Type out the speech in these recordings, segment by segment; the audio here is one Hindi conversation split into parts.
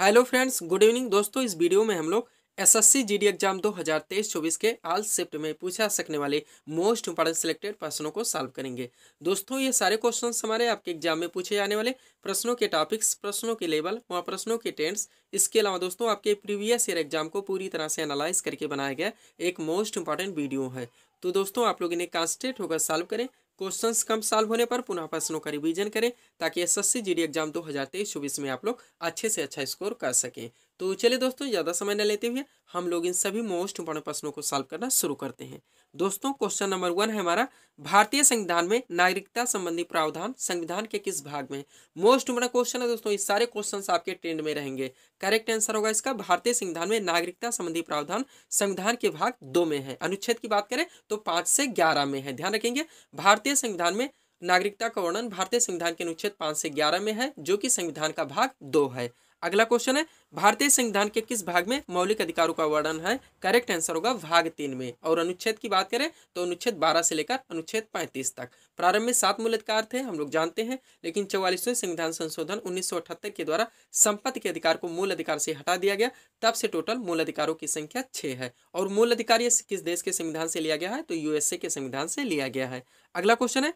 हेलो फ्रेंड्स गुड इवनिंग दोस्तों इस वीडियो में हम लोग एसएससी जीडी एग्जाम 2023-24 के आल शिफ्ट में पूछा सकने वाले मोस्ट इंपॉर्टेंट सिलेक्टेड प्रश्नों को सॉल्व करेंगे दोस्तों ये सारे क्वेश्चंस हमारे आपके एग्जाम में पूछे जाने वाले प्रश्नों के टॉपिक्स प्रश्नों के लेवल व प्रश्नों के टेंट्स इसके अलावा दोस्तों आपके प्रीवियस ईयर एग्जाम को पूरी तरह से एनालाइज करके बनाया गया एक मोस्ट इंपॉर्टेंट वीडियो है तो दोस्तों आप लोग इन्हें कॉन्स्टेंट होकर सॉल्व करें क्वेश्चंस कम सॉल्व होने पर पुनः प्रश्नों का रिवीजन करें ताकि एसएससी जीडी एग्जाम 2023 चौबीस में आप लोग अच्छे से अच्छा स्कोर कर सकें तो चलिए दोस्तों ज़्यादा समय न लेते हुए हम लोग इन सभी मोस्ट इंपॉर्टेंट प्रश्नों को सॉल्व करना शुरू करते हैं दोस्तों क्वेश्चन नंबर वन है हमारा भारतीय संविधान में नागरिकता संबंधी प्रावधान संविधान के किस भाग में मोस्ट बड़ा क्वेश्चन है दोस्तों इस सारे क्वेश्चन आपके ट्रेंड में रहेंगे करेक्ट आंसर होगा इसका भारतीय संविधान में नागरिकता संबंधी प्रावधान संविधान के भाग दो में है अनुच्छेद की बात करें तो पांच से ग्यारह में है ध्यान रखेंगे भारतीय संविधान में नागरिकता का वर्णन भारतीय संविधान के अनुच्छेद पांच से ग्यारह में है जो कि संविधान का भाग दो है अगला क्वेश्चन है भारतीय संविधान के किस भाग में मौलिक अधिकारों का वर्णन है करेक्ट आंसर होगा भाग तीन में और अनुच्छेद की बात करें तो अनुच्छेद बारह से लेकर अनुच्छेद पैंतीस तक प्रारंभ में सात मूल अधिकार थे हम लोग जानते हैं लेकिन चौवालीसवें संविधान संशोधन उन्नीस के द्वारा संपत्ति के अधिकार को मूल अधिकार से हटा दिया गया तब से टोटल मूल अधिकारों की संख्या छह है और मूल अधिकार किस देश के संविधान से लिया गया है तो यूएसए के संविधान से लिया गया है अगला क्वेश्चन है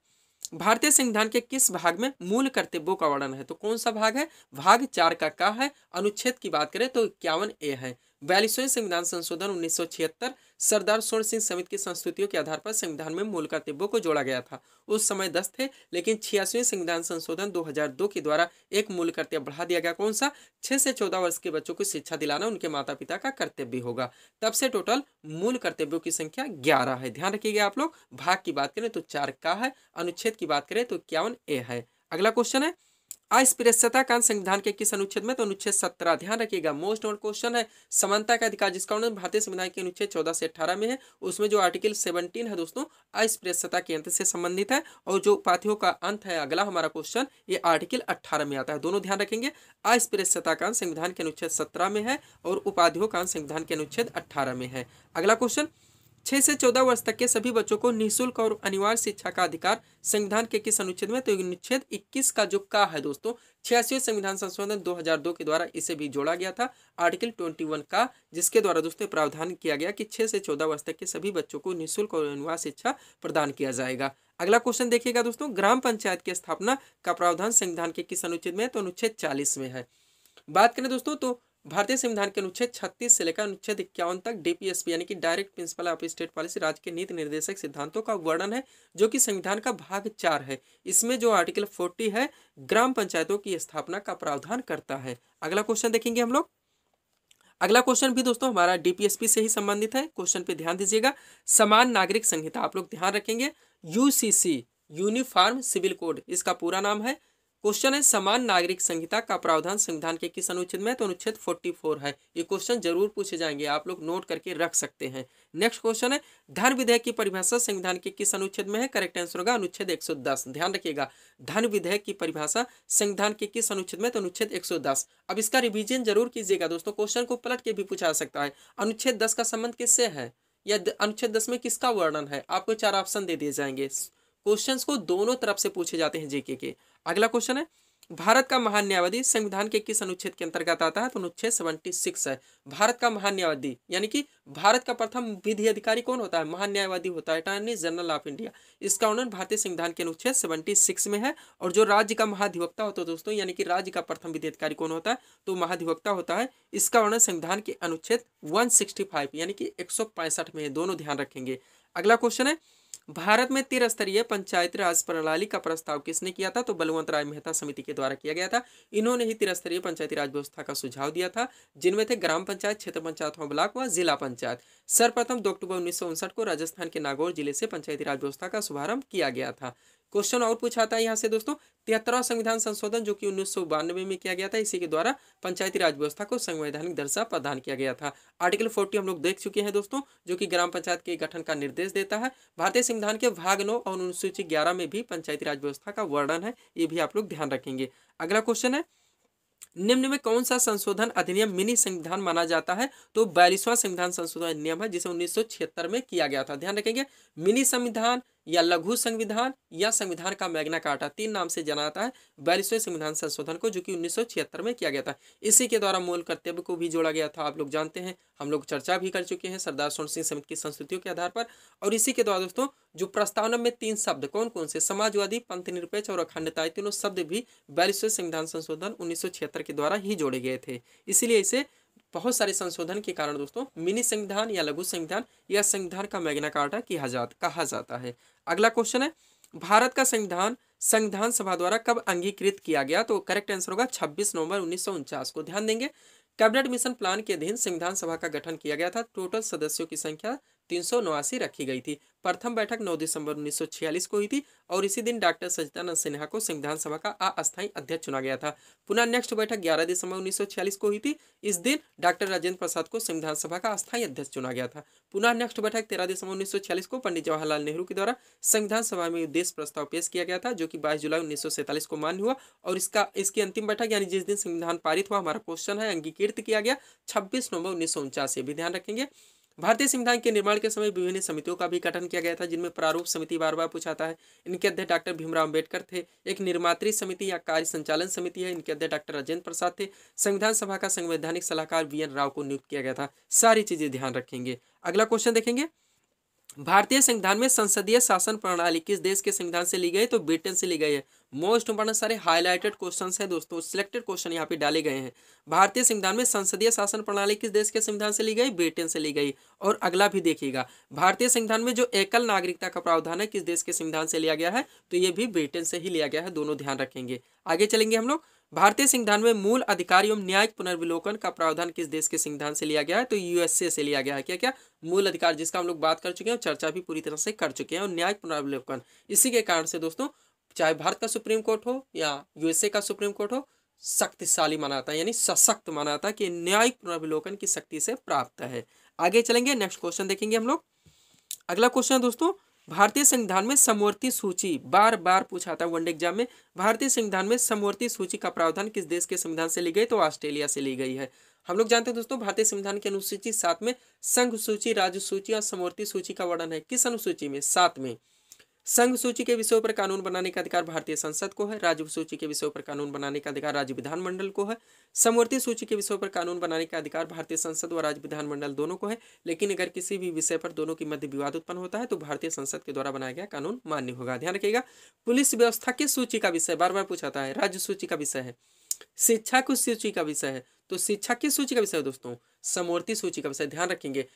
भारतीय संविधान के किस भाग में मूल कर्तव्यों का वर्णन है तो कौन सा भाग है भाग चार का का है अनुच्छेद की बात करें तो इक्यावन ए है बयालीसवें संविधान संशोधन उन्नीस सरदार स्वर्ण सिंह समिति की संस्तुतियों के आधार पर संविधान में मूल कर्तव्यों को जोड़ा गया था उस समय दस थे लेकिन छियासवें संविधान संशोधन 2002 के द्वारा एक मूल कर्तव्य बढ़ा दिया गया कौन सा छह से चौदह वर्ष के बच्चों को शिक्षा दिलाना उनके माता पिता का कर्तव्य होगा तब से टोटल मूल कर्तव्यों की संख्या ग्यारह है ध्यान रखिएगा आप लोग भाग की बात करें तो चार का है अनुच्छेद की बात करें तो इक्यावन ए है अगला क्वेश्चन है अस्पृश्यता का संविधान के किस अनुच्छेद में तो अनुच्छेद सत्रह ध्यान रखिएगा मोस्ट नोट क्वेश्चन है समानता का अधिकार जिसका उन्होंने भारतीय संविधान के अनुच्छेद चौदह से अठारह में है उसमें जो आर्टिकल सेवनटीन है दोस्तों अस्पृश्यता के अंत से संबंधित है और जो उपाधियों का अंत है अगला हमारा क्वेश्चन ये आर्टिकल अट्ठारह में आता है दोनों ध्यान रखेंगे अस्पृश्यता का संविधान के अनुच्छेद सत्रह में है और उपाधियों कांड संविधान के अनुच्छेद अट्ठारह में है अगला क्वेश्चन छह से चौदह वर्ष तक के सभी बच्चों को निःशुल्क और अनिवार्य शिक्षा का अधिकार संविधान के किस अनुच्छेद में तो अनुच्छेद 21 का जो का है दोस्तों छियासी संविधान संशोधन 2002 के द्वारा इसे भी जोड़ा गया था आर्टिकल 21 का जिसके द्वारा दोस्तों प्रावधान किया गया कि छह से चौदह वर्ष तक के सभी बच्चों को निःशुल्क और अनिवार्य शिक्षा प्रदान किया जाएगा अगला क्वेश्चन देखिएगा दोस्तों ग्राम पंचायत की स्थापना का प्रावधान संविधान के किस अनुच्छेद में तो अनुच्छेद चालीस में है बात करें दोस्तों तो भारतीय संविधान के अनुच्छेद 36 से लेकर अनुच्छेद इक्यावन तक डीपीएसपी यानी कि direct principle of state policy राज्य के नीति निर्देशक सिद्धांतों का वर्णन है जो कि संविधान का भाग चार है इसमें जो आर्टिकल 40 है ग्राम पंचायतों की स्थापना का प्रावधान करता है अगला क्वेश्चन देखेंगे हम लोग अगला क्वेश्चन भी दोस्तों हमारा डीपीएसपी से ही संबंधित है क्वेश्चन पे ध्यान दीजिएगा समान नागरिक संहिता आप लोग ध्यान रखेंगे यूसीसी यूनिफॉर्म सिविल कोड इसका पूरा नाम है क्वेश्चन है समान नागरिक संहिता का प्रावधान संविधान के किस अनुच्छेद में तो अनुच्छेद 44 है ये क्वेश्चन जरूर पूछे जाएंगे आप लोग नोट करके रख सकते हैं नेक्स्ट क्वेश्चन है धन विधेयक की परिभाषा संविधान के किस अनुच्छेद में है करेक्ट आंसर होगा अनुच्छेद 110 ध्यान रखिएगा धन विधेयक की परिभाषा संविधान के किस अनुच्छेद में तो अनुच्छेद एक अब इसका रिविजन जरूर कीजिएगा दोस्तों क्वेश्चन को पलट के भी पूछा सकता है अनुच्छेद दस का संबंध किससे है या अनुच्छेद दस में किसका वर्णन है आपको चार ऑप्शन दे दिए जाएंगे क्वेश्चंस को दोनों तरफ से पूछे जाते हैं जीके के अगला क्वेश्चन है भारत का महान संविधान के किस अनुच्छेद के अंतर्गत आता है तो अनुच्छेद सेवेंटी सिक्स है भारत का महान न्यायवादी यानी कि भारत का प्रथम विधि अधिकारी कौन होता है महान न्यायवादी होता है अटॉर्नी जनरल ऑफ इंडिया इसका वर्णन भारतीय संविधान के अनुच्छेद सेवेंटी सिक्स में है और जो राज्य का महाधिवक्ता होता है दोस्तों यानी कि राज्य का प्रथम विधि अधिकारी कौन होता है तो महाधिवक्ता होता है इसका वर्णन संविधान के अनुच्छेद वन यानी कि एक में है दोनों ध्यान रखेंगे अगला क्वेश्चन है भारत में त्रिस्तरीय पंचायत राज प्रणाली का प्रस्ताव किसने किया था तो बलवंत राय मेहता समिति के द्वारा किया गया था इन्होंने ही त्रिस्तरीय पंचायती राज व्यवस्था का सुझाव दिया था जिनमें थे ग्राम पंचायत क्षेत्र पंचायत और ब्लॉक व जिला पंचायत सर्वप्रथम दो अक्टूबर उन्नीस को राजस्थान के नागौर जिले से पंचायती राज व्यवस्था का शुभारंभ किया गया था क्वेश्चन और पूछा था यहाँ से दोस्तों तिहत्तरवा संविधान संशोधन जो कि उन्नीस में किया गया था इसी के द्वारा पंचायती राज व्यवस्था को संवैधानिक दर्जा प्रदान किया गया था आर्टिकल 40 हम लोग देख चुके हैं दोस्तों जो कि ग्राम पंचायत के गठन का निर्देश देता है भारतीय संविधान के भाग नौ और अनुसूची ग्यारह में भी पंचायती राज व्यवस्था का वर्णन है ये भी आप लोग ध्यान रखेंगे अगला क्वेश्चन है निम्न में कौन सा संशोधन अधिनियम मिनी संविधान माना जाता है तो बयालीसवां संविधान संशोधन अधिनियम है जिसे उन्नीस में किया गया था ध्यान रखेंगे मिनी संविधान या लघु संविधान या संविधान का मैग्ना कार्टा तीन नाम से जाना जाता है बयालीसवें संविधान संशोधन को जो कि उन्नीस में किया गया था इसी के द्वारा मूल कर्तव्य को भी जोड़ा गया था आप लोग जानते हैं हम लोग चर्चा भी कर चुके हैं सरदार सोन सिंह समिति की संस्कृतियों के आधार पर और इसी के द्वारा दोस्तों जो प्रस्तावना में तीन शब्द कौन कौन से समाजवादी पंथ निरपेक्ष और अखंडता तीनों शब्द भी बयालीसवें संविधान संशोधन उन्नीस के द्वारा ही जोड़े गए थे इसीलिए इसे बहुत सारे संशोधन के कारण दोस्तों मिनी संविधान या लघु संविधान या संविधान का मैग्ना कार्टा किया जा कहा जाता है अगला क्वेश्चन है भारत का संविधान संविधान सभा द्वारा कब अंगीकृत किया गया तो करेक्ट आंसर होगा 26 नवंबर उन्नीस को ध्यान देंगे कैबिनेट मिशन प्लान के अधीन संविधान सभा का गठन किया गया था टोटल सदस्यों की संख्या तीन रखी गई थी प्रथम बैठक 9 दिसंबर 1946 को हुई थी और इसी दिन डॉक्टर सचिदानंद सिन्हा को संविधान सभा का अस्थायी अध्यक्ष चुना गया था पुनः नेक्स्ट बैठक 11 दिसंबर 1946 को हुई थी इस दिन डॉक्टर राजेंद्र प्रसाद को संविधान सभा का अस्थायी अध्यक्ष चुना गया था पुनः नेक्स्ट बैठक तेरह दिसंबर उन्नीस को पंडित जवाहरलाल नेहरू के द्वारा संविधान सभा में उद्देश्य प्रस्ताव पेश किया गया था जो की बाईस जुलाई उन्नीस को मान्य हुआ और इसका इसकी अंतिम बैठक यानी जिस दिन संविधान पारित हुआ हमारा क्वेश्चन है अंगीकृत किया गया छब्बीस नवंबर उन्नीस सौ भी ध्यान रखेंगे भारतीय संविधान के निर्माण के समय विभिन्न समितियों का भी गठन किया गया था जिनमें प्रारूप समिति बार बार पूछाता है इनके अध्यक्ष डॉक्टर भीमराव अम्बेडकर थे एक निर्मात्री समिति या कार्य संचालन समिति है इनके अध्यक्ष डॉक्टर राजेंद्र प्रसाद थे संविधान सभा का संवैधानिक सलाहकार वी एन राव को नियुक्त किया गया था सारी चीजें ध्यान रखेंगे अगला क्वेश्चन देखेंगे भारतीय संविधान में संसदीय शासन प्रणाली किस देश के संविधान से ली गई तो ब्रिटेन से ली गई है मोस्ट इंपॉर्टेंट सारे हाईलाइटेड क्वेश्चन है दोस्तों सिलेक्टेड क्वेश्चन यहाँ पे डाले गए हैं भारतीय संविधान में संसदीय शासन प्रणाली किस देश के संविधान से ली गई ब्रिटेन से ली गई और अगला भी देखिएगा भारतीय संविधान में जो एकल नागरिकता का प्रावधान है किस देश के संविधान से लिया गया है तो ये भी ब्रिटेन से ही लिया गया है दोनों ध्यान रखेंगे आगे चलेंगे हम लोग भारतीय संविधान में मूल अधिकार एवं न्यायिक पुनर्विलोकन का प्रावधान किस देश के संविधान से लिया गया है तो यूएसए से लिया गया है क्या क्या मूल अधिकार जिसका हम लोग बात कर चुके हैं चर्चा भी पूरी तरह से कर चुके हैं और न्यायिक पुनर्विलोकन इसी के कारण से दोस्तों चाहे भारत का सुप्रीम कोर्ट हो या यूएसए का सुप्रीम कोर्ट हो शक्तिशाली माना जाता है यानी सशक्त माना जाता है कि न्यायिक पुनर्विलोकन की शक्ति से प्राप्त है आगे चलेंगे नेक्स्ट क्वेश्चन देखेंगे हम लोग अगला क्वेश्चन है दोस्तों भारतीय संविधान में समवर्ती सूची बार बार पूछा था वनडे एग्जाम में भारतीय संविधान में समवर्ती सूची का प्रावधान किस देश के संविधान से ली गई तो ऑस्ट्रेलिया से ली गई है हम लोग जानते हैं दोस्तों भारतीय संविधान की अनुसूची सात में संघ सूची राज्य सूची और समवर्ती सूची का वर्णन है किस अनुसूची में सात में संघ सूची के विषयों पर कानून बनाने का अधिकार भारतीय संसद को है राज्य सूची के विषयों पर कानून बनाने का अधिकार राज्य विधानमंडल को है समवर्ती सूची के विषयों पर कानून बनाने का अधिकार भारतीय संसद व राज्य विधानमंडल दोनों को है लेकिन अगर किसी भी विषय पर दोनों के मध्य विवाद उत्पन्न होता है तो भारतीय संसद के द्वारा बनाया गया कानून मान्य होगा ध्यान रखिएगा पुलिस व्यवस्था किस सूची का विषय बार बार पूछाता है राज्य सूची का विषय है शिक्षा किस सूची का विषय है तो शिक्षा किस सूची का विषय है दोस्तों समवर्ती सूची का विषय ध्यान रखेंगे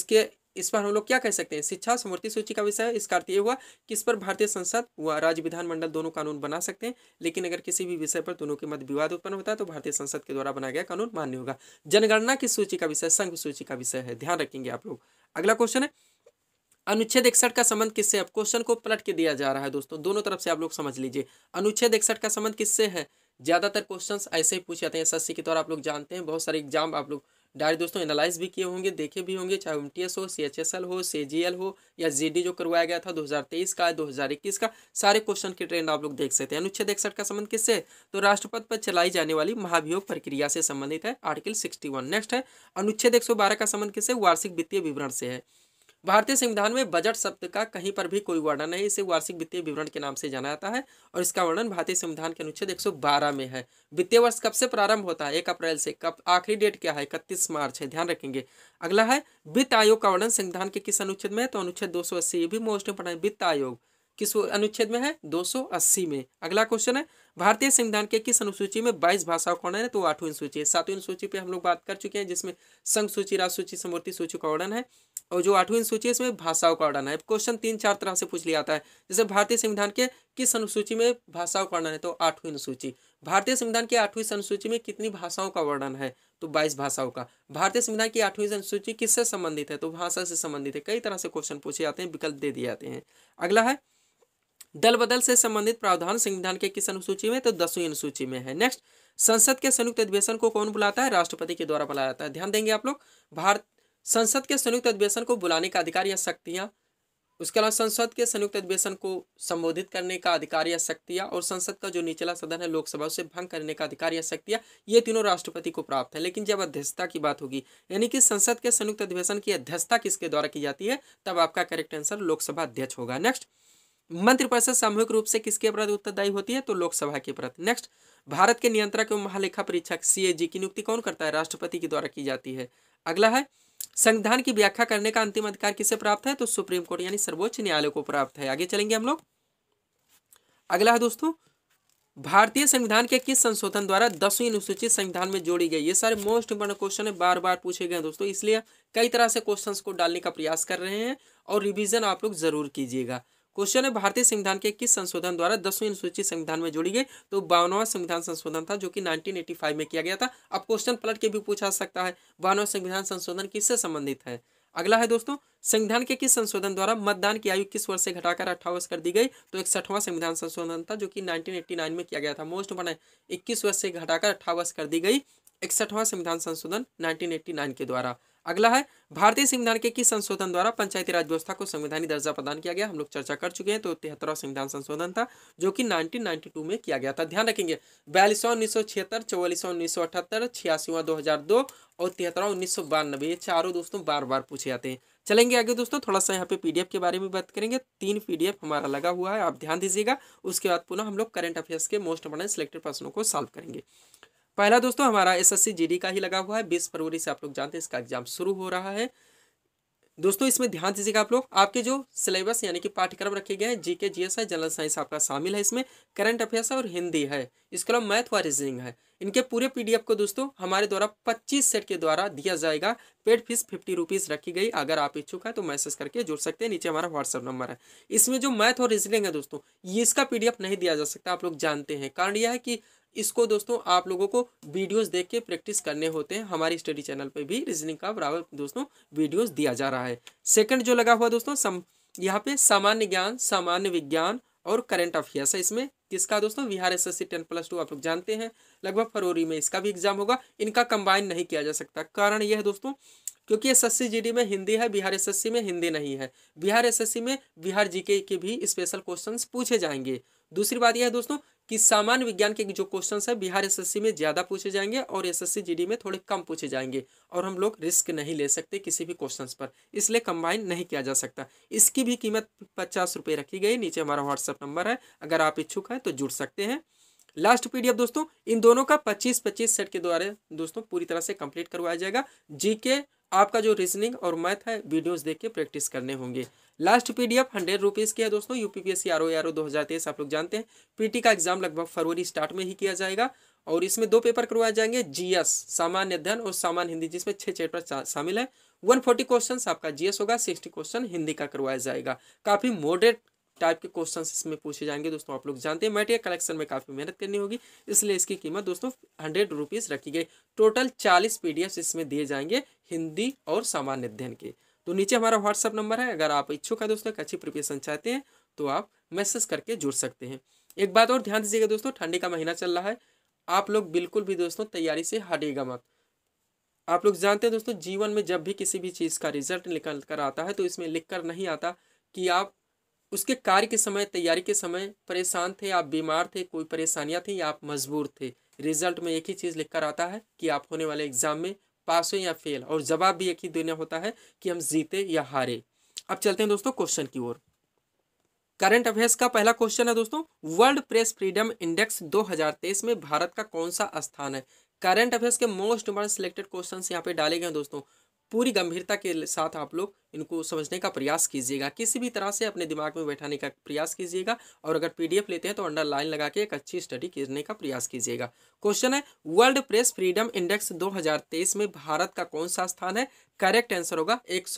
इसके इस पर हम लोग क्या कह सकते हैं शिक्षा समवर्ती सूची का विषय इसका अर्थ ये हुआ कि इस पर भारतीय संसद व राज्य विधानमंडल दोनों कानून बना सकते हैं लेकिन अगर किसी भी विषय पर दोनों के मध्य विवाद उत्पन्न होता है तो भारतीय संसद के द्वारा बनाया गया कानून मान्य होगा जनगणना की सूची का विषय संघ सूची का विषय है ध्यान रखेंगे आप लोग अगला क्वेश्चन है अनुच्छेद इकसठ का संबंध किससे अब क्वेश्चन को पलट के दिया जा रहा है दोस्तों दोनों तरफ से आप लोग समझ लीजिए अनुच्छेद इकसठ का संबंध किससे है ज्यादातर क्वेश्चंस ऐसे ही पूछ जाते हैं एस के तौर आप लोग जानते हैं बहुत सारे एग्जाम आप लोग डायरी दोस्तों एनालाइज भी किए होंगे देखे भी होंगे चाहे एम हो सी एच एस एल हो सी जी एल हो या जी डी जो करवाया गया था 2023 का 2021 का सारे क्वेश्चन की ट्रेंड आप लोग देख सकते हैं अनुच्छेद इकसठ का संबंध किससे तो राष्ट्रपति पर चलाई जाने वाली महाभियोग प्रक्रिया से संबंधित है आर्टिकल सिक्सटी नेक्स्ट है अनुच्छेद एक का संबंध किससे वार्षिक वित्तीय विवरण से है भारतीय संविधान में बजट शब्द का कहीं पर भी कोई वर्णन नहीं इसे वार्षिक वित्तीय विवरण के नाम से जाना जाता है और इसका वर्णन भारतीय संविधान के अनुच्छेद 112 में है वित्तीय वर्ष कब से प्रारंभ होता है एक अप्रैल से कब आखिरी डेट क्या है इकतीस मार्च है ध्यान रखेंगे अगला है वित्त आयोग का वर्णन संविधान के किस अनुच्छेद में है तो अनुच्छेद दो ये भी मोस्ट इंपोर्टेंट वित्त आयोग किस अनुच्छेद में है 280 में अगला क्वेश्चन है भारतीय संविधान के किस अनुसूची में 22 भाषाओं का वर्णन है तो आठवीं अनुसूची है सातवीं अनुसूची पे हम लोग बात कर चुके हैं जिसमें संघ सूची राज सूची समूर्ति सूची का वर्णन है और जो आठवीं सूची है इसमें भाषाओं का वर्णन है क्वेश्चन तीन चार तरह से पूछ लिया जाता है जैसे भारतीय संविधान के किस अनुसूची में भाषाओं का वर्णन है तो आठवीं अनुसूची भारतीय संविधान की आठवीं अनुसूची में कितनी भाषाओं का वर्णन है तो बाईस भाषाओं का भारतीय संविधान की आठवीं अनुसूची किससे संबंधित है तो भाषा से संबंधित है कई तरह से क्वेश्चन पूछे जाते हैं विकल्प दे दिए जाते हैं अगला है दल बदल से संबंधित प्रावधान संविधान के किस अनुसूची में तो दसवीं अनुसूची में है नेक्स्ट संसद के संयुक्त अधिवेशन को कौन बुलाता है राष्ट्रपति के द्वारा बुलाया जाता है ध्यान देंगे आप लोग भारत संसद के संयुक्त अधिवेशन को बुलाने का अधिकार या शक्तियाँ उसके अलावा संसद के संयुक्त अधिवेशन को संबोधित करने का अधिकार या शक्तियाँ और संसद का जो निचला सदन है लोकसभा उसे भंग करने का अधिकार या शक्तियाँ ये तीनों राष्ट्रपति को प्राप्त है लेकिन जब अध्यक्षता की बात होगी यानी कि संसद के संयुक्त अधिवेशन की अध्यक्षता किसके द्वारा की जाती है तब आपका करेक्ट आंसर लोकसभा अध्यक्ष होगा नेक्स्ट मंत्रिपरिषद सामूहिक रूप से किसके प्रति उत्तरदायी होती है तो लोकसभा के प्रति नेक्स्ट भारत के नियंत्रक एवं महालेखा परीक्षक सी की नियुक्ति कौन करता है राष्ट्रपति के द्वारा की जाती है अगला है संविधान की व्याख्या करने का अंतिम अधिकार किसे प्राप्त है तो सुप्रीम कोर्ट यानी सर्वोच्च न्यायालय को प्राप्त है आगे चलेंगे हम लोग अगला है दोस्तों भारतीय संविधान के किस संशोधन द्वारा दसवीं अनुसूचित संविधान में जोड़ी गई ये सारे मोस्ट इंपोर्टेंट क्वेश्चन है बार बार पूछे गए दोस्तों इसलिए कई तरह से क्वेश्चन को डालने का प्रयास कर रहे हैं और रिविजन आप लोग जरूर कीजिएगा क्वेश्चन है भारतीय संविधान के किस संशोधन द्वारा दसवीं अनुसूचित संविधान में जोड़ी गई तो बावनवा संविधान संशोधन था जो कि 1985 में किया गया था अब क्वेश्चन पलट के भी पूछा सकता है बावनवा संविधान संशोधन किससे संबंधित है अगला है दोस्तों संविधान के किस संशोधन द्वारा मतदान की आयु किस वर्ष से घटाकर अठारह वर्ष कर दी गई तो इकसठवां संविधान संशोधन था जो कि 1989 में किया गया था मोस्ट वन इक्कीस वर्ष से घटाकर अठारह वर्ष कर दी गई इकसठवां संविधान संशोधन 1989 के द्वारा अगला है भारतीय संविधान के किस संशोधन द्वारा पंचायती राज व्यवस्था को संवैधानिक दर्जा प्रदान किया गया हम लोग चर्चा कर चुके हैं तो तिहत्तरवा संविधान संशोधन था जो कि 1992 में किया गया था ध्यान रखेंगे बयालीसवा उन्नीस सौ छिहत्तर चौवालीसवा उन्नीस सौ अठहत्तर छियासीवा दो हजार दो और तिहत्तरवा उन्नीस सौ बानबे ये चारों दोस्तों बार बार पूछे जाते हैं चलेंगे आगे दोस्तों थोड़ा सा यहाँ पे पीडीएफ के बारे में बात करेंगे तीन पीडीएफ हमारा लगा हुआ है आप ध्यान दीजिएगा उसके बाद पुनः हम लोग करंट अफेयर्स के मोस्ट इंपॉर्टेंट सिलेक्टेड प्रश्नों को सॉल्व करेंगे पहला दोस्तों हमारा एसएससी जीडी का ही लगा हुआ है बीस फरवरी से आप लोग जानते हैं इसका एग्जाम शुरू हो रहा है दोस्तों इसमें ध्यान दीजिएगा आप लोग आपके जो सिलेबस यानी कि पाठ्यक्रम रखे गए हैं जीके जीएस है जनरल साइंस आपका शामिल है इसमें करंट अफेयर्स और हिंदी है इसके अलावा मैथ व रीजनिंग है इनके पूरे पीडीएफ को दोस्तों हमारे द्वारा 25 सेट के द्वारा दिया जाएगा पेड फीस फिफ्टी रुपीज़ रखी गई अगर आप इच्छुक है तो मैसेज करके जुड़ सकते हैं नीचे हमारा व्हाट्सअप नंबर है इसमें जो मैथ और रीजनिंग है दोस्तों ये इसका पीडीएफ नहीं दिया जा सकता आप लोग जानते हैं कारण यह है कि इसको दोस्तों आप लोगों को वीडियोस देख के प्रैक्टिस करने होते हैं हमारे स्टडी चैनल पे भी रीजनिंग का बराबर दोस्तों वीडियोस दिया जा रहा है सेकंड जो लगा हुआ दोस्तों सम यहाँ पे सामान्य ज्ञान सामान्य विज्ञान और करंट अफेयर्स है इसमें किसका दोस्तों Bihar S S C ten plus two आप लोग जानते हैं लगभग फरवरी में इसका भी एग्जाम होगा इनका कंबाइन नहीं किया जा सकता कारण यह है दोस्तों क्योंकि एस एस में हिंदी है बिहार एस में हिंदी नहीं है बिहार एस में बिहार जी के भी स्पेशल क्वेश्चन पूछे जाएंगे दूसरी बात यह है दोस्तों कि सामान्य विज्ञान के जो क्वेश्चन है बिहार एसएससी में ज़्यादा पूछे जाएंगे और एसएससी जीडी में थोड़े कम पूछे जाएंगे और हम लोग रिस्क नहीं ले सकते किसी भी क्वेश्चन पर इसलिए कंबाइन नहीं किया जा सकता इसकी भी कीमत पचास रुपये रखी गई नीचे हमारा व्हाट्सअप नंबर है अगर आप इच्छुक हैं तो जुड़ सकते हैं लास्ट पी दोस्तों इन दोनों का पच्चीस पच्चीस सेट के द्वारा दोस्तों पूरी तरह से कंप्लीट करवाया जाएगा जी आपका जो रीजनिंग और मैथ है वीडियोस देख के प्रैक्टिस करने होंगे लास्ट पीडीएफ हंड्रेड रुपीज़ की है दोस्तों UPPSC R O R O दो हज़ार तेईस आप लोग जानते हैं पीटी का एग्जाम लगभग फरवरी स्टार्ट में ही किया जाएगा और इसमें दो पेपर करवाए जाएंगे जीएस सामान्य अध्ययन और सामान्य हिंदी जिसमें छह चैप्टर शामिल है फोर्टी क्वेश्चन आपका जीएस होगा सिक्सटी क्वेश्चन हिंदी का करवाया जाएगा काफ़ी मॉडरेट टाइप के क्वेश्चन इसमें पूछे जाएंगे दोस्तों आप लोग जानते हैं मेटेरियल कलेक्शन में काफ़ी मेहनत करनी होगी इसलिए इसकी कीमत दोस्तों हंड्रेड रुपीज़ रखी गई टोटल चालीस पी इसमें दिए जाएंगे हिंदी और सामान्य अध्ययन के तो नीचे हमारा व्हाट्सअप नंबर है अगर आप इच्छुक है दोस्तों अच्छी प्रिपरेशन चाहते हैं तो आप मैसेज करके जुड़ सकते हैं एक बात और ध्यान दीजिएगा दोस्तों ठंडी का महीना चल रहा है आप लोग बिल्कुल भी दोस्तों तैयारी से हटेगा मत आप लोग जानते हैं दोस्तों जीवन में जब भी किसी भी चीज़ का रिजल्ट निकल कर आता है तो इसमें लिख कर नहीं आता कि आप उसके कार्य के समय तैयारी के समय परेशान थे आप बीमार थे कोई परेशानियां थी या आप मजबूर थे रिजल्ट में एक ही चीज़ लिख कर आता है कि आप होने वाले एग्ज़ाम में पास हो या फेल और जवाब भी एक ही देना होता है कि हम जीते या हारे अब चलते हैं दोस्तों क्वेश्चन की ओर करंट अफेयर्स का पहला क्वेश्चन है दोस्तों वर्ल्ड प्रेस फ्रीडम इंडेक्स दो में भारत का कौन सा स्थान है करंट अफेयर्स के मोस्ट इंपॉर्टेंट सिलेक्टेड क्वेश्चन यहाँ पे डाले गए दोस्तों पूरी गंभीरता के साथ आप लोग इनको समझने का प्रयास कीजिएगा किसी भी तरह से अपने दिमाग में बैठाने का प्रयास कीजिएगा और अगर पीडीएफ लेते हैं तो अंडरलाइन लगा के एक अच्छी स्टडी करने का प्रयास कीजिएगा क्वेश्चन है वर्ल्ड प्रेस फ्रीडम इंडेक्स 2023 में भारत का कौन सा स्थान है करेक्ट आंसर होगा एक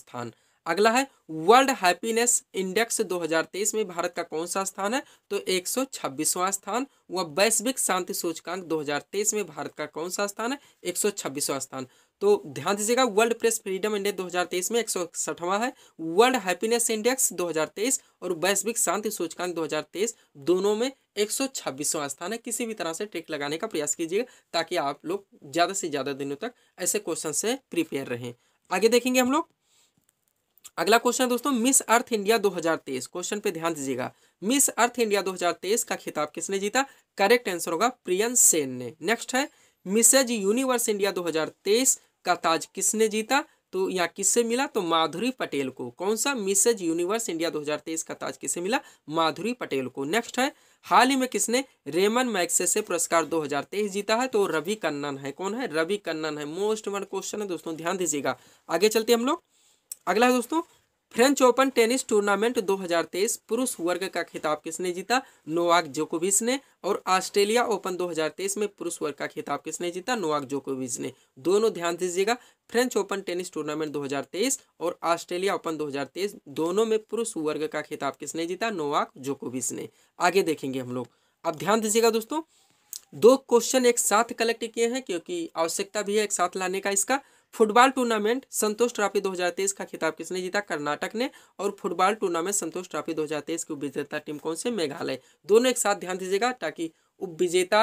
स्थान अगला है वर्ल्ड हैप्पीनेस इंडेक्स 2023 में भारत का कौन सा स्थान है तो 126वां स्थान व वैश्विक शांति सूचकांक 2023 में भारत का कौन सा स्थान है 126वां स्थान तो ध्यान दीजिएगा वर्ल्ड प्रेस फ्रीडम इंडेक्स 2023 में एक सौ है वर्ल्ड हैप्पीनेस इंडेक्स 2023 और वैश्विक शांति सूचकांक 2023 दोनों में एक सौ स्थान है किसी भी तरह से ट्रिक लगाने का प्रयास कीजिएगा ताकि आप लोग ज़्यादा से ज़्यादा दिनों तक ऐसे क्वेश्चन से प्रिपेयर रहें आगे देखेंगे हम लोग अगला क्वेश्चन है दोस्तों मिस अर्थ इंडिया 2023 क्वेश्चन पे ध्यान दीजिएगा मिस अर्थ इंडिया 2023 का खिताब किसने जीता करेक्ट आंसर होगा प्रियंस सेन ने नेक्स्ट है मिसेज यूनिवर्स इंडिया का ताज किसने जीता तो यहाँ किससे मिला तो माधुरी पटेल को कौन सा मिसेज यूनिवर्स इंडिया 2023 का ताज किससे मिला माधुरी पटेल को नेक्स्ट है हाल ही में किसने रेमन से पुरस्कार 2023 जीता है तो रवि कन्नन है कौन है रवि कन्नन है मोस्ट वन क्वेश्चन है दोस्तों ध्यान दीजिएगा आगे चलते हम लोग अगला है दोस्तों फ्रेंच ओपन टेनिस टूर्नामेंट 2023 पुरुष वर्ग का खिताब किसने जीता नोवाक जोकोविच ने और ऑस्ट्रेलिया ओपन 2023 में पुरुष वर्ग का खिताब किसने जीता नोवाक जोकोविच ने दोनों ध्यान दीजिएगा फ्रेंच ओपन टेनिस टूर्नामेंट 2023 और ऑस्ट्रेलिया ओपन 2023 दोनों में पुरुष वर्ग का खिताब किसने जीता नोवाक जोकोविच ने आगे देखेंगे हम लोग अब ध्यान दीजिएगा दोस्तों दो क्वेश्चन एक साथ कलेक्ट किए हैं क्योंकि आवश्यकता भी है एक साथ लाने का इसका फुटबॉल टूर्नामेंट संतोष ट्रॉफी 2023 का खिताब किसने जीता कर्नाटक ने और फुटबॉल टूर्नामेंट संतोष ट्रॉफी 2023 की विजेता टीम कौन से मेघालय दोनों एक साथ ध्यान दीजिएगा ताकि उप विजेता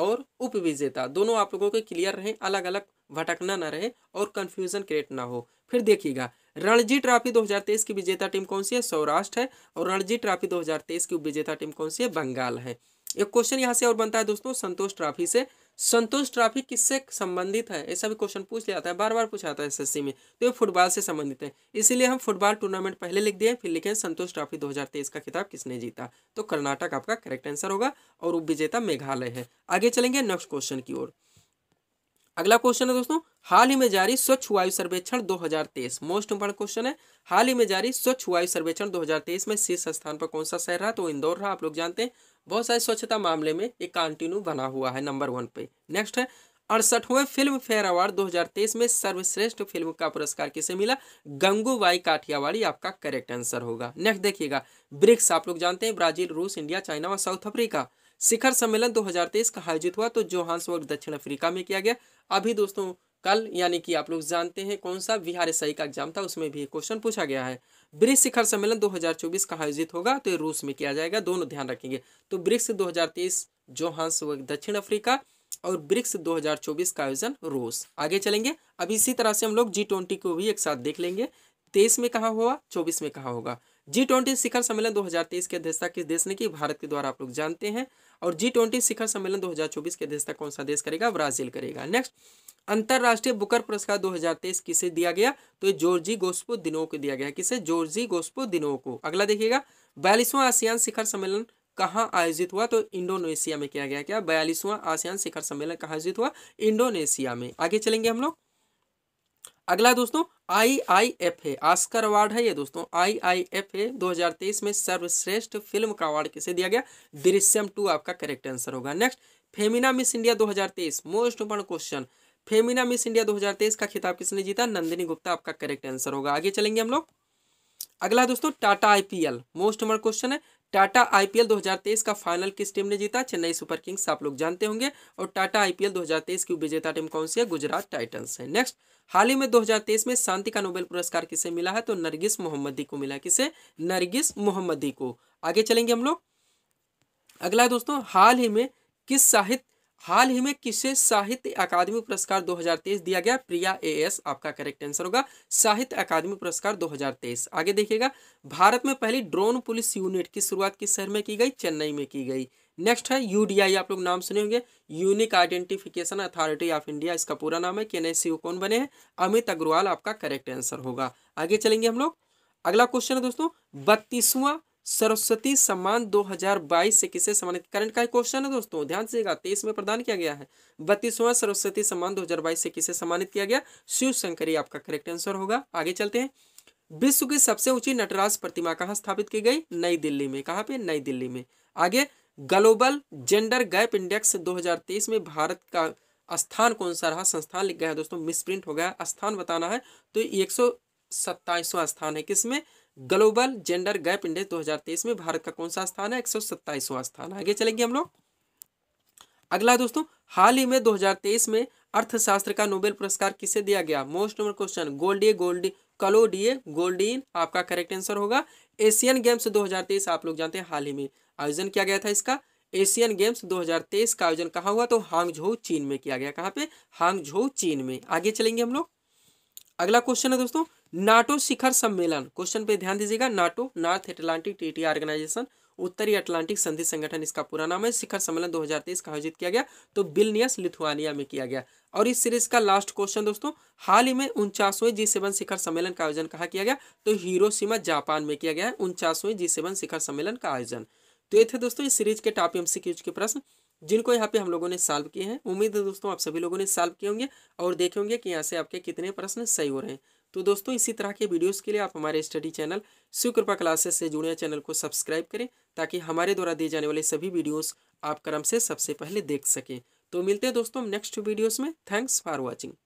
और उप विजेता दोनों आप लोगों के क्लियर रहे अलग अलग भटकना ना रहे और कन्फ्यूजन क्रिएट ना हो फिर देखिएगा रणजी ट्रॉफी 2023 की विजेता टीम कौन सी है सौराष्ट्र है और रणजी ट्रॉफी 2023 की विजेता टीम कौन सी है बंगाल है एक क्वेश्चन यहाँ से और बनता है दोस्तों संतोष ट्रॉफी से संतोष ट्रॉफी किससे संबंधित है ऐसा भी क्वेश्चन पूछ लिया जाता है बार बार पूछा जाता है एसएससी में तो ये फुटबॉल से संबंधित है इसीलिए हम फुटबॉल टूर्नामेंट पहले लिख दिए फिर लिखे संतोष ट्रॉफी 2023 का खिताब किसने जीता तो कर्नाटक आपका करेक्ट आंसर होगा और उप विजेता मेघालय है आगे चलेंगे नेक्स्ट क्वेश्चन की ओर अगला क्वेश्चन है दोस्तों हाल ही में जारी स्वच्छ वायु सर्वेक्षण 2023 मोस्ट इंपॉर्टेंट क्वेश्चन है हाल ही में जारी स्वच्छ वायु सर्वेक्षण 2023 में शीर्ष स्थान पर कौन सा शहर रहा तो इंदौर रहा आप लोग जानते हैं बहुत सारे स्वच्छता मामले में ये कंटिन्यू बना हुआ है नंबर वन पे नेक्स्ट है अड़सठवें फिल्म फेयर अवार्ड 2023 में सर्वश्रेष्ठ फिल्म का पुरस्कार किसे मिला गंगूबाई काठियावाड़ी आपका करेक्ट आंसर होगा नेक्स्ट देखिएगा ब्रिक्स आप लोग जानते हैं ब्राजील रूस इंडिया चाइना और साउथ अफ्रीका शिखर सम्मेलन 2023 का आयोजित हुआ तो जोहान्सबर्ग दक्षिण अफ्रीका में किया गया अभी दोस्तों कल यानी कि आप लोग जानते हैं कौन सा बिहार एस का एग्जाम था उसमें भी क्वेश्चन पूछा गया है ब्रिक्स शिखर सम्मेलन 2024 कहाँ आयोजित होगा तो ये रूस में किया जाएगा दोनों ध्यान रखेंगे तो ब्रिक्स 2023 वो दक्षिण अफ्रीका और ब्रिक्स 2024 का आयोजन रूस आगे चलेंगे अब इसी तरह से हम लोग जी ट्वेंटी को भी एक साथ देख लेंगे तेईस में कहाँ हुआ चौबीस में कहाँ होगा जी ट्वेंटी शिखर सम्मेलन 2023 की अध्यक्षता किस देश ने की भारत के द्वारा आप लोग जानते हैं और जी ट्वेंटी शिखर सम्मेलन 2024 की अध्यक्षता कौन सा देश करेगा ब्राजील करेगा नेक्स्ट अंतर्राष्ट्रीय बुकर पुरस्कार 2023 किसे दिया गया तो ये जॉर्जी गोस्पो दिनो को दिया गया किसे जॉर्जी गोस्पो दिनो को अगला देखिएगा बयालीसवां आसियान शिखर सम्मेलन कहाँ आयोजित हुआ तो इंडोनेशिया में किया गया क्या बयालीसवां आसियान शिखर सम्मेलन कहाँ आयोजित हुआ इंडोनेशिया में आगे चलेंगे हम लोग अगला दोस्तों I I F A Oscar award है ये दोस्तों आई आई एफ ए दो में सर्वश्रेष्ठ फिल्म का अवार्ड किसे दिया गया दृश्यम टू आपका करेक्ट आंसर होगा next Femina Miss India 2023 most important question Femina Miss India 2023 का खिताब किसने जीता नंदिनी गुप्ता आपका करेक्ट आंसर होगा आगे चलेंगे हम लोग अगला दोस्तों Tata IPL most number question है टाटा आईपीएल 2023 का फाइनल किस टीम ने जीता चेन्नई सुपर किंग्स आप लोग जानते होंगे और टाटा आईपीएल 2023 की विजेता टीम कौन सी है गुजरात टाइटंस है नेक्स्ट हाल ही में 2023 में शांति का नोबेल पुरस्कार किसे मिला है तो नरगिस मोहम्मदी को मिला किसे नरगिस मोहम्मदी को आगे चलेंगे हम लोग अगला दोस्तों हाल ही में किस साहित्य हाल ही में किसे साहित्य अकादमी पुरस्कार 2023 दिया गया प्रिया ए एस आपका करेक्ट आंसर होगा साहित्य अकादमी पुरस्कार 2023 आगे देखिएगा भारत में पहली ड्रोन पुलिस यूनिट की शुरुआत किस शहर में की गई चेन्नई में की गई नेक्स्ट है यूडीआई आप लोग नाम सुने होंगे unique identification authority of India इसका पूरा नाम है केन कौन बने हैं अमित अग्रवाल आपका करेक्ट आंसर होगा आगे चलेंगे हम लोग अगला क्वेश्चन है दोस्तों बत्तीसवां सरस्वती सम्मान 2022 से किसे सम्मानित करंट का क्वेश्चन है दोस्तों ध्यान देगा तेईस में प्रदान किया गया है बत्तीसवां सरस्वती सम्मान दो से किसे सम्मानित किया गया शिव शंकरी आपका करेक्ट आंसर होगा आगे चलते हैं विश्व की सबसे ऊंची नटराज प्रतिमा कहाँ स्थापित की गई नई दिल्ली में कहाँ पे नई दिल्ली में आगे ग्लोबल जेंडर गैप इंडेक्स 2023 में भारत का स्थान कौन सा रहा संस्थान लिख गया है दोस्तों मिसप्रिंट हो गया स्थान बताना है तो एक स्थान है किसमें ग्लोबल जेंडर गैप इंडेक्स 2023 में भारत का कौन सा स्थान है एक स्थान आगे चलेंगे हम लोग अगला दोस्तों हाल ही में 2023 में अर्थशास्त्र का नोबेल पुरस्कार किसे दिया गया most number question Goldie Goldie Claudia Goldin आपका करेक्ट आंसर होगा एशियन गेम्स 2023 आप लोग जानते हैं हाल ही में आयोजन किया गया था इसका एशियन गेम्स 2023 का आयोजन कहाँ हुआ तो हांगझो चीन में किया गया कहाँ पे हांगझो चीन में आगे चलेंगे हम लोग अगला क्वेश्चन है दोस्तों नाटो शिखर सम्मेलन क्वेश्चन पे ध्यान दीजिएगा NATO North Atlantic Treaty Organization उत्तरी अटलांटिक संधि संगठन इसका पूरा नाम है शिखर सम्मेलन 2023 का आयोजित किया गया तो बिलनियस लिथुआनिया में किया गया और इस सीरीज का लास्ट क्वेश्चन दोस्तों हाल ही में उनचासवें जी सेवन शिखर सम्मेलन का आयोजन कहा किया गया तो हीरोसीमा जापान में किया गया है उनचासवें जी सेवन शिखर सम्मेलन का आयोजन तो ये थे दोस्तों इस सीरीज के टॉप एम के प्रश्न जिनको यहाँ पे हम लोगों ने सॉल्व किए हैं उम्मीद है दोस्तों आप सभी लोगों ने सॉल्व किए होंगे और देखे होंगे कि यहाँ से आपके कितने प्रश्न सही हो रहे हैं तो दोस्तों इसी तरह के वीडियोस के लिए आप हमारे स्टडी चैनल शिवकृपा क्लासेस से जुड़े चैनल को सब्सक्राइब करें ताकि हमारे द्वारा दिए जाने वाले सभी वीडियोस आप क्रम से सबसे पहले देख सकें तो मिलते हैं दोस्तों नेक्स्ट वीडियोस में थैंक्स फॉर वॉचिंग